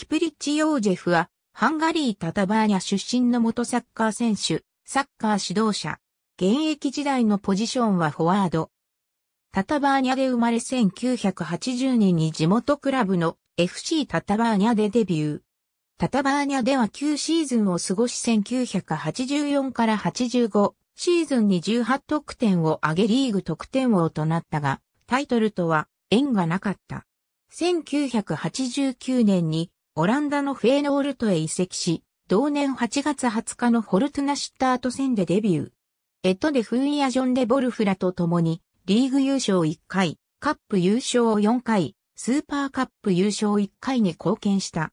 キプリッチ・ヨージェフは、ハンガリー・タタバーニャ出身の元サッカー選手、サッカー指導者。現役時代のポジションはフォワード。タタバーニャで生まれ1980年に地元クラブの FC タタバーニャでデビュー。タタバーニャでは9シーズンを過ごし1984から85シーズンに18得点を上げリーグ得点王となったが、タイトルとは縁がなかった。1989年にオランダのフェーノールトへ移籍し、同年8月20日のフォルトゥナシッタート戦でデビュー。エトデ・フーイやジョン・デ・ボルフラと共に、リーグ優勝1回、カップ優勝4回、スーパーカップ優勝1回に貢献した。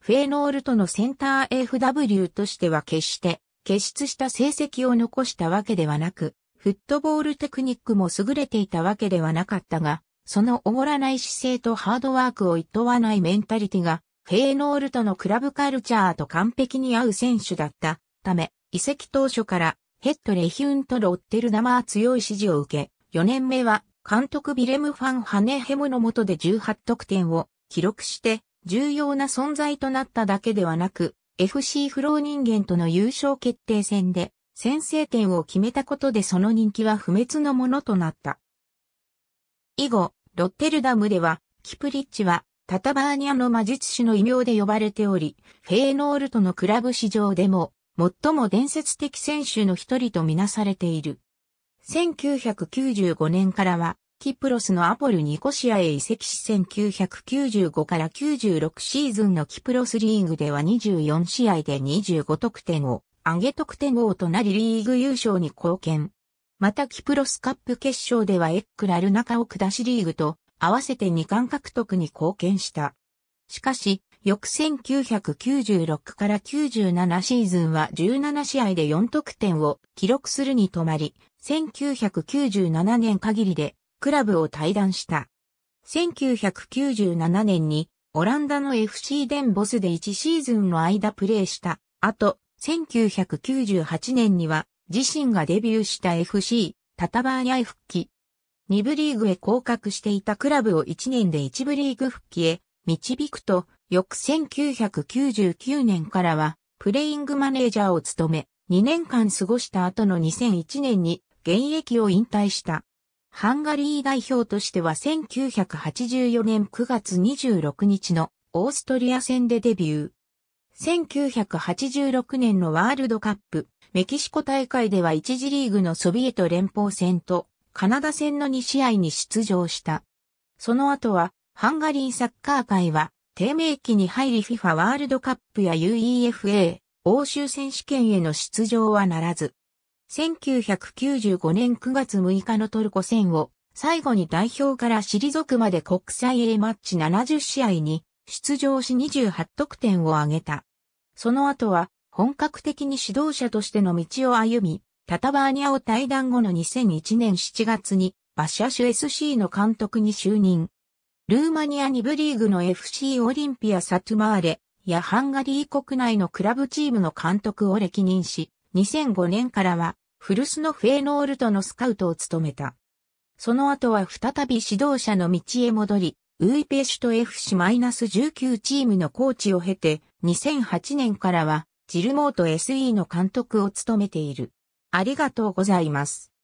フェーノールトのセンター FW としては決して、傑出した成績を残したわけではなく、フットボールテクニックも優れていたわけではなかったが、そのおごらない姿勢とハードワークを厭わないメンタリティがフェーノールとのクラブカルチャーと完璧に合う選手だったため、移籍当初からヘッドレヒュンとロッテルダマー強い支持を受け、4年目は監督ビレムファン・ハネヘムの下で18得点を記録して重要な存在となっただけではなく、FC フロー人間との優勝決定戦で先制点を決めたことでその人気は不滅のものとなった。以後、ロッテルダムでは、キプリッチはタタバーニャの魔術師の異名で呼ばれており、フェーノールとのクラブ史上でも、最も伝説的選手の一人とみなされている。1995年からは、キプロスのアポルニコシアへ移籍し1995から96シーズンのキプロスリーグでは24試合で25得点を上げ得点王となりリーグ優勝に貢献。またキプロスカップ決勝ではエックラルナカを下しリーグと合わせて2冠獲得に貢献した。しかし、翌1996から97シーズンは17試合で4得点を記録するに止まり、1997年限りでクラブを退団した。1997年にオランダの FC デンボスで1シーズンの間プレーしたあと、1998年には自身がデビューした FC タタバーニャイ復帰。2部リーグへ降格していたクラブを1年で1部リーグ復帰へ導くと、翌1999年からは、プレイングマネージャーを務め、2年間過ごした後の2001年に現役を引退した。ハンガリー代表としては1984年9月26日のオーストリア戦でデビュー。1986年のワールドカップ、メキシコ大会では1次リーグのソビエト連邦戦とカナダ戦の2試合に出場した。その後は、ハンガリーサッカー界は、低迷期に入り FIFA ワールドカップや UEFA、欧州選手権への出場はならず。1995年9月6日のトルコ戦を、最後に代表から退くまで国際 A マッチ70試合に出場し28得点を挙げた。その後は本格的に指導者としての道を歩み、タタバーニャを退団後の2001年7月に、バシャシュ SC の監督に就任。ルーマニア2部リーグの FC オリンピア・サトゥマーレやハンガリー国内のクラブチームの監督を歴任し、2005年からは、フルスのフェーノールトのスカウトを務めた。その後は再び指導者の道へ戻り、ウイペシュと FC-19 チームのコーチを経て、2008年からは、ジルモート SE の監督を務めている。ありがとうございます。